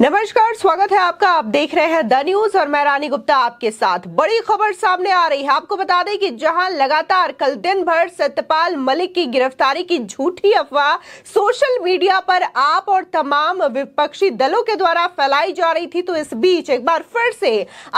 नमस्कार स्वागत है आपका आप देख रहे हैं द न्यूज और मैं रानी गुप्ता आपके साथ बड़ी खबर सामने आ रही है आपको बता दें कि जहां लगातार कल दिन भर सत्यपाल मलिक की गिरफ्तारी की झूठी अफवाह सोशल मीडिया पर आप और तमाम विपक्षी दलों के द्वारा फैलाई जा रही थी तो इस बीच एक बार फिर से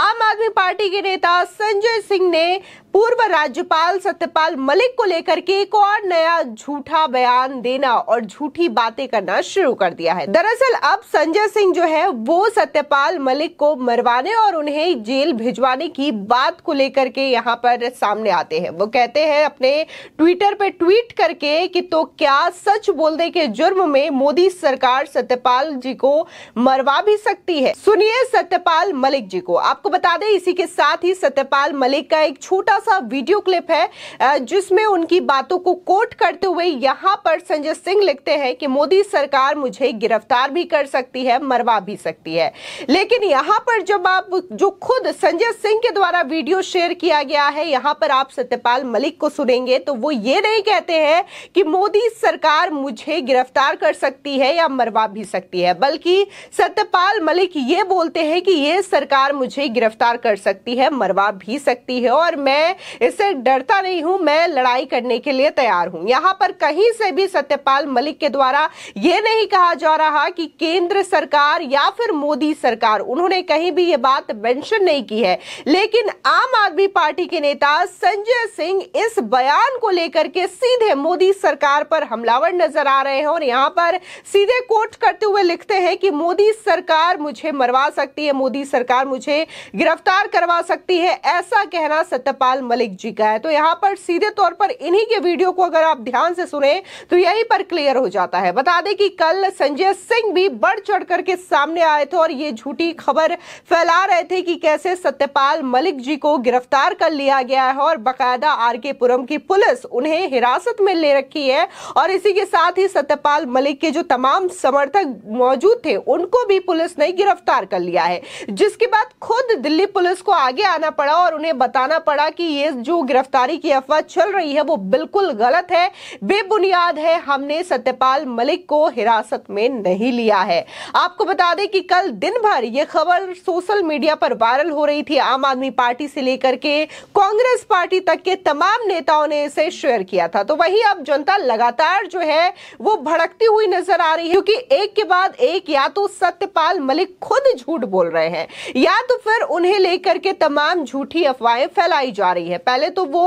आम आदमी पार्टी के नेता संजय सिंह ने पूर्व राज्यपाल सत्यपाल मलिक को लेकर के एक और नया झूठा बयान देना और झूठी बातें करना शुरू कर दिया है दरअसल अब संजय सिंह जो है वो सत्यपाल मलिक को मरवाने और उन्हें जेल भिजवाने की बात को लेकर के यहाँ पर सामने आते हैं वो कहते हैं अपने ट्विटर पे ट्वीट करके कि तो क्या सच बोलने के जुर्म में मोदी सरकार सत्यपाल जी को मरवा भी सकती है सुनिए सत्यपाल मलिक जी को आपको बता दें इसी के साथ ही सत्यपाल मलिक का एक छोटा सा वीडियो क्लिप है जिसमें उनकी बातों को कोट करते हुए यहाँ पर संजय सिंह लिखते हैं कि मोदी सरकार मुझे गिरफ्तार भी कर सकती है मरवा भी सकती है लेकिन यहाँ पर जब आप जो खुद संजय सिंह के द्वारा वीडियो शेयर किया गया है यहाँ पर आप सत्यपाल मलिक को सुनेंगे तो वो ये नहीं कहते हैं कि मोदी सरकार मुझे गिरफ्तार कर सकती है या मरवा भी सकती है बल्कि सत्यपाल मलिक ये बोलते हैं कि ये सरकार मुझे गिरफ्तार कर सकती है मरवा भी सकती है और मैं है इससे डरता नहीं हूं मैं लड़ाई करने के लिए तैयार हूं यहां पर कहीं से भी सत्यपाल मलिक के द्वारा यह नहीं कहा जा रहा कि केंद्र सरकार या फिर मोदी सरकार उन्होंने कहीं भी ये बात मेंशन नहीं की है लेकिन आम आदमी पार्टी के नेता संजय सिंह इस बयान को लेकर के सीधे मोदी सरकार पर हमलावर नजर आ रहे हैं और यहाँ पर सीधे कोट करते हुए लिखते हैं कि मोदी सरकार मुझे मरवा सकती है मोदी सरकार मुझे गिरफ्तार करवा सकती है ऐसा कहना सत्यपाल अल मलिक जी का है तो यहाँ पर सीधे तौर पर इन्हीं के वीडियो को अगर आप ध्यान से सुने तो यहीं पर क्लियर हो जाता है बता दें कि कल संजय सिंह भी बढ़ चढ़ करके सामने आए थे और ये झूठी खबर फैला रहे थे कि कैसे सत्यपाल मलिक जी को गिरफ्तार कर लिया गया है और बाकायदा आर के पुरम की पुलिस उन्हें हिरासत में ले रखी है और इसी के साथ ही सत्यपाल मलिक के जो तमाम समर्थक मौजूद थे उनको भी पुलिस ने गिरफ्तार कर लिया है जिसके बाद खुद दिल्ली पुलिस को आगे आना पड़ा और उन्हें बताना पड़ा कि ये जो गिरफ्तारी की अफवाह चल रही है वो बिल्कुल गलत है बेबुनियाद है हमने सत्यपाल मलिक को हिरासत में नहीं लिया है आपको बता दें कि कल दिन भर ये खबर सोशल मीडिया पर वायरल हो रही थी आम आदमी पार्टी से लेकर के कांग्रेस पार्टी तक के तमाम नेताओं ने इसे शेयर किया था तो वही अब जनता लगातार जो है वो भड़कती हुई नजर आ रही है क्योंकि एक के बाद एक या तो सत्यपाल मलिक खुद झूठ बोल रहे हैं या तो फिर उन्हें लेकर के तमाम झूठी अफवाहें फैलाई जा रही रही है पहले तो वो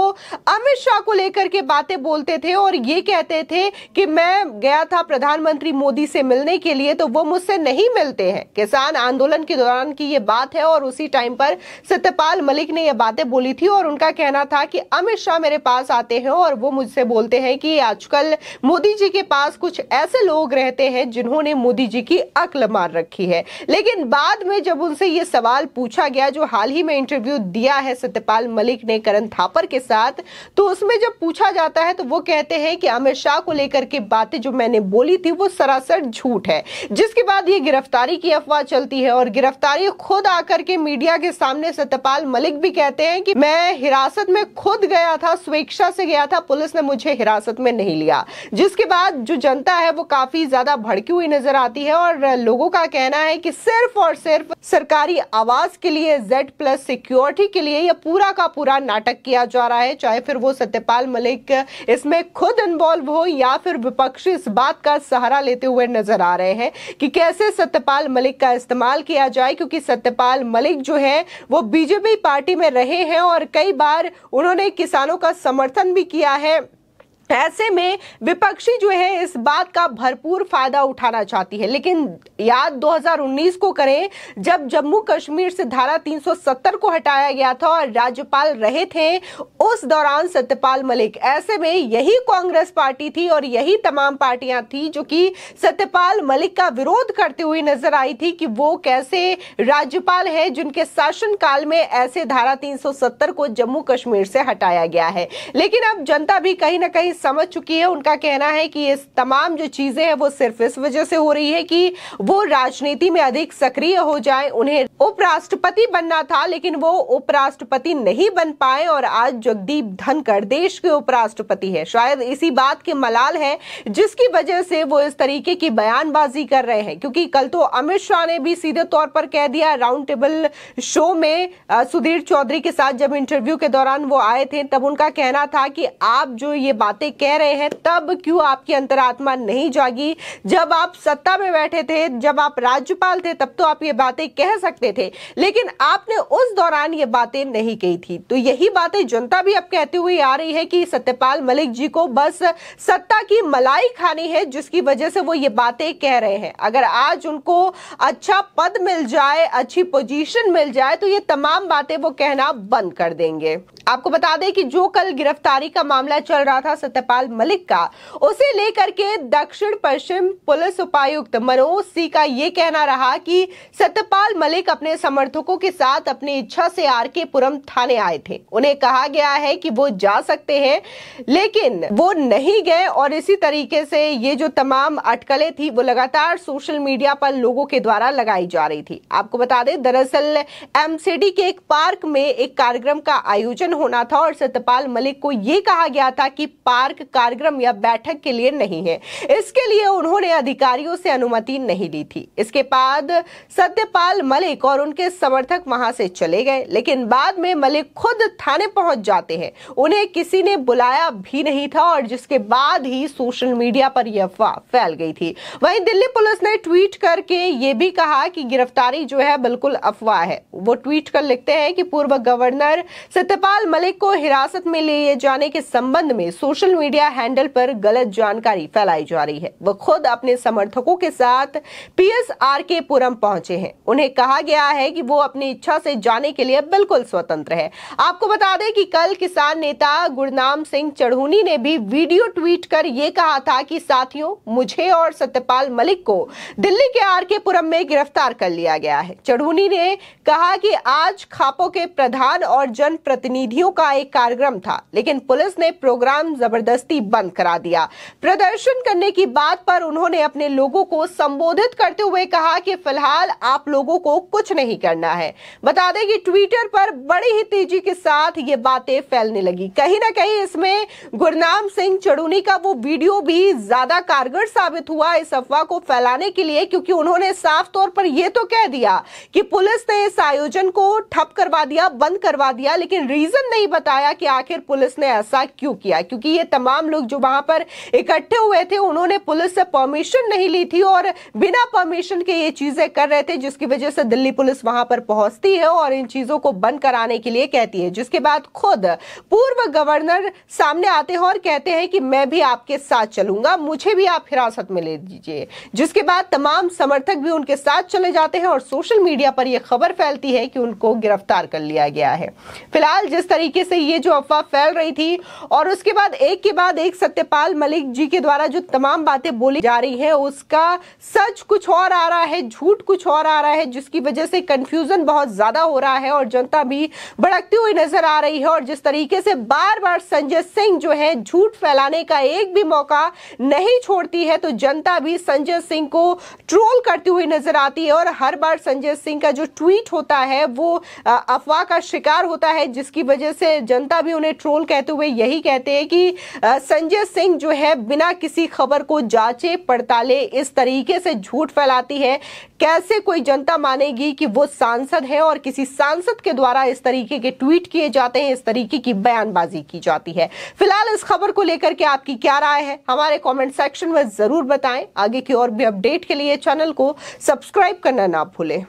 अमित शाह को लेकर के बातें बोलते थे और ये कहते थे कि मैं गया था प्रधानमंत्री मोदी से मिलने के लिए तो वो मुझसे नहीं मिलते हैं किसान आंदोलन के दौरान की ये बात है और उसी टाइम पर सत्यपाल मलिक ने यह बातें बोली थी और उनका कहना था कि अमित शाह मेरे पास आते हैं और वो मुझसे बोलते हैं कि आजकल मोदी जी के पास कुछ ऐसे लोग रहते हैं जिन्होंने मोदी जी की अक्ल मार रखी है लेकिन बाद में जब उनसे ये सवाल पूछा गया जो हाल ही में इंटरव्यू दिया है सत्यपाल मलिक ने करण थापर के साथ तो उसमें जब पूछा जाता है तो वो कहते हैं कि अमित शाह को लेकर के बातें जो मैंने बोली थी वो सरासर झूठ है जिसके बाद ये गिरफ्तारी की अफवाह चलती है और गिरफ्तारी खुद आकर के मीडिया के सामने सत्यपाल मलिक भी कहते हैं कि मैं हिरासत में खुद गया था स्वेच्छा से गया था पुलिस ने मुझे हिरासत में नहीं लिया जिसके बाद जो जनता है वो काफी ज्यादा भड़की हुई नजर आती है और लोगों का कहना है कि सिर्फ और सिर्फ सरकारी आवास के लिए जेड प्लस सिक्योरिटी के लिए यह पूरा का पूरा नाटक किया जा रहा है चाहे फिर वो सत्यपाल मलिक इसमें खुद इन्वॉल्व हो या फिर विपक्ष इस बात का सहारा लेते हुए नजर आ रहे हैं कि कैसे सत्यपाल मलिक का इस्तेमाल किया जाए क्योंकि सत्यपाल मलिक जो है वो बीजेपी पार्टी में रहे हैं और कई बार उन्होंने किसानों का समर्थन भी किया है ऐसे में विपक्षी जो है इस बात का भरपूर फायदा उठाना चाहती है लेकिन याद 2019 को करें जब जम्मू कश्मीर से धारा 370 को हटाया गया था और राज्यपाल रहे थे उस दौरान सत्यपाल मलिक ऐसे में यही कांग्रेस पार्टी थी और यही तमाम पार्टियां थी जो कि सत्यपाल मलिक का विरोध करते हुए नजर आई थी कि वो कैसे राज्यपाल है जिनके शासनकाल में ऐसे धारा तीन को जम्मू कश्मीर से हटाया गया है लेकिन अब जनता भी कहीं ना कहीं समझ चुकी है उनका कहना है कि ये तमाम जो चीजें हैं वो सिर्फ इस वजह से हो रही है कि वो राजनीति में अधिक सक्रिय हो जाए उन्हें उपराष्ट्रपति बनना था लेकिन वो उपराष्ट्रपति नहीं बन पाए और आज जगदीप धनखड़ देश के उपराष्ट्रपति है शायद इसी बात के मलाल है जिसकी वजह से वो इस तरीके की बयानबाजी कर रहे हैं क्योंकि कल तो अमित शाह ने भी सीधे तौर पर कह दिया राउंड टेबल शो में सुधीर चौधरी के साथ जब इंटरव्यू के दौरान वो आए थे तब उनका कहना था कि आप जो ये बातें बातें कह रहे हैं तब क्यों आपकी अंतरात्मा नहीं जागी जब आप सत्ता में बैठे थे जब आप राज्यपाल थे तब तो आप ये बातें कह सकते थे लेकिन आपने उस दौरान ये बातें नहीं कही थी तो यही बातें जनता भी अब कहती हुई आ रही है कि सत्यपाल मलिक जी को बस सत्ता की मलाई खानी है जिसकी वजह से वो ये बातें कह रहे हैं अगर आज उनको अच्छा पद मिल जाए अच्छी पोजीशन मिल जाए तो ये तमाम बातें वो कहना बंद कर देंगे आपको बता दें कि जो कल गिरफ्तारी का मामला चल रहा था सत्यपाल मलिक का उसे लेकर के दक्षिण पश्चिम पुलिस उपायुक्त मनोज सिंह का ये कहना रहा कि सत्यपाल मलिक अपने समर्थकों के साथ अपनी इच्छा से आर के पुरम थाने आए थे उन्हें कहा गया है कि वो जा सकते हैं लेकिन वो नहीं गए और इसी तरीके से ये जो तमाम अटकलें थी वो लगातार सोशल मीडिया पर लोगों के द्वारा लगाई जा रही थी आपको बता दें दरअसल एमसीडी के एक पार्क में एक कार्यक्रम का आयोजन होना था और सत्यपाल मलिक को यह कहा गया था कि पार्क सार्क कार्यक्रम या बैठक के लिए नहीं है इसके लिए उन्होंने अधिकारियों से अनुमति नहीं ली थी इसके बाद सत्यपाल मलिक और उनके समर्थक वहां से चले गए लेकिन बाद में मलिक खुद थाने पहुंच जाते हैं उन्हें किसी ने बुलाया भी नहीं था और जिसके बाद ही सोशल मीडिया पर यह अफवाह फैल गई थी वहीं दिल्ली पुलिस ने ट्वीट करके ये भी कहा कि गिरफ्तारी जो है बिल्कुल अफवाह है वो ट्वीट कर लिखते हैं कि पूर्व गवर्नर सत्यपाल मलिक को हिरासत में लिए जाने के संबंध में सोशल सोशल मीडिया हैंडल पर गलत जानकारी फैलाई जा रही है वो खुद अपने समर्थकों के साथ पी एस आर के पुरम पहुंचे हैं उन्हें कहा गया है कि वो अपनी इच्छा से जाने के लिए बिल्कुल स्वतंत्र है आपको बता दें कि कल किसान नेता गुरनाम सिंह चढ़ूनी ने भी वीडियो ट्वीट कर ये कहा था कि साथियों मुझे और सत्यपाल मलिक को दिल्ली के आर के पुरम में गिरफ्तार कर लिया गया है चढ़ूनी ने कहा कि आज खापो के प्रधान और जनप्रतिनिधियों का एक कार्यक्रम था लेकिन पुलिस ने प्रोग्राम जबरदस्त जबरदस्ती बंद करा दिया प्रदर्शन करने की बात पर उन्होंने अपने लोगों को संबोधित करते हुए कहा कि फिलहाल आप लोगों को कुछ नहीं करना है बता दें कि ट्विटर पर बड़ी ही तेजी के साथ ये बातें फैलने लगी कहीं ना कहीं इसमें गुरनाम सिंह चढ़ूनी का वो वीडियो भी ज्यादा कारगर साबित हुआ इस अफवाह को फैलाने के लिए क्योंकि उन्होंने साफ तौर पर यह तो कह दिया कि पुलिस ने इस आयोजन को ठप करवा दिया बंद करवा दिया लेकिन रीजन नहीं बताया कि आखिर पुलिस ने ऐसा क्यों किया क्योंकि ये तमाम लोग जो वहां पर इकट्ठे हुए थे उन्होंने पुलिस से परमिशन नहीं ली थी और बिना परमिशन के ये चीजें कर रहे थे जिसकी वजह से दिल्ली पुलिस वहां पर पहुंचती है और इन चीजों को बंद कराने के लिए कहती है जिसके बाद खुद पूर्व गवर्नर सामने आते हैं और कहते हैं कि मैं भी आपके साथ चलूंगा मुझे भी आप हिरासत में ले दीजिए जिसके बाद तमाम समर्थक भी उनके साथ चले जाते हैं और सोशल मीडिया पर यह खबर फैलती है कि उनको गिरफ्तार कर लिया गया है फिलहाल जिस तरीके से ये जो अफवाह फैल रही थी और उसके बाद एक के बाद एक सत्यपाल मलिक जी के द्वारा जो तमाम बातें बोली जा रही है उसका सच कुछ और आ रहा है झूठ कुछ और आ रहा है जिसकी वजह से कंफ्यूजन बहुत ज्यादा हो रहा है और जनता भी भड़कती हुई नजर आ रही है और जिस तरीके से बार बार संजय सिंह जो है झूठ फैलाने का एक भी मौका नहीं छोड़ती है तो जनता भी संजय सिंह को ट्रोल करती हुई नजर आती है और हर बार संजय सिंह का जो ट्वीट होता है वो अफवाह का शिकार होता है जिसकी वजह से जनता भी उन्हें ट्रोल कहते हुए यही कहते हैं कि संजय सिंह जो है बिना किसी खबर को जांचे पड़ताले इस तरीके से झूठ फैलाती है कैसे कोई जनता मानेगी कि वो सांसद है और किसी सांसद के द्वारा इस तरीके के ट्वीट किए जाते हैं इस तरीके की बयानबाजी की जाती है फिलहाल इस खबर को लेकर के आपकी क्या राय है हमारे कमेंट सेक्शन में जरूर बताएं आगे की और भी अपडेट के लिए चैनल को सब्सक्राइब करना ना भूलें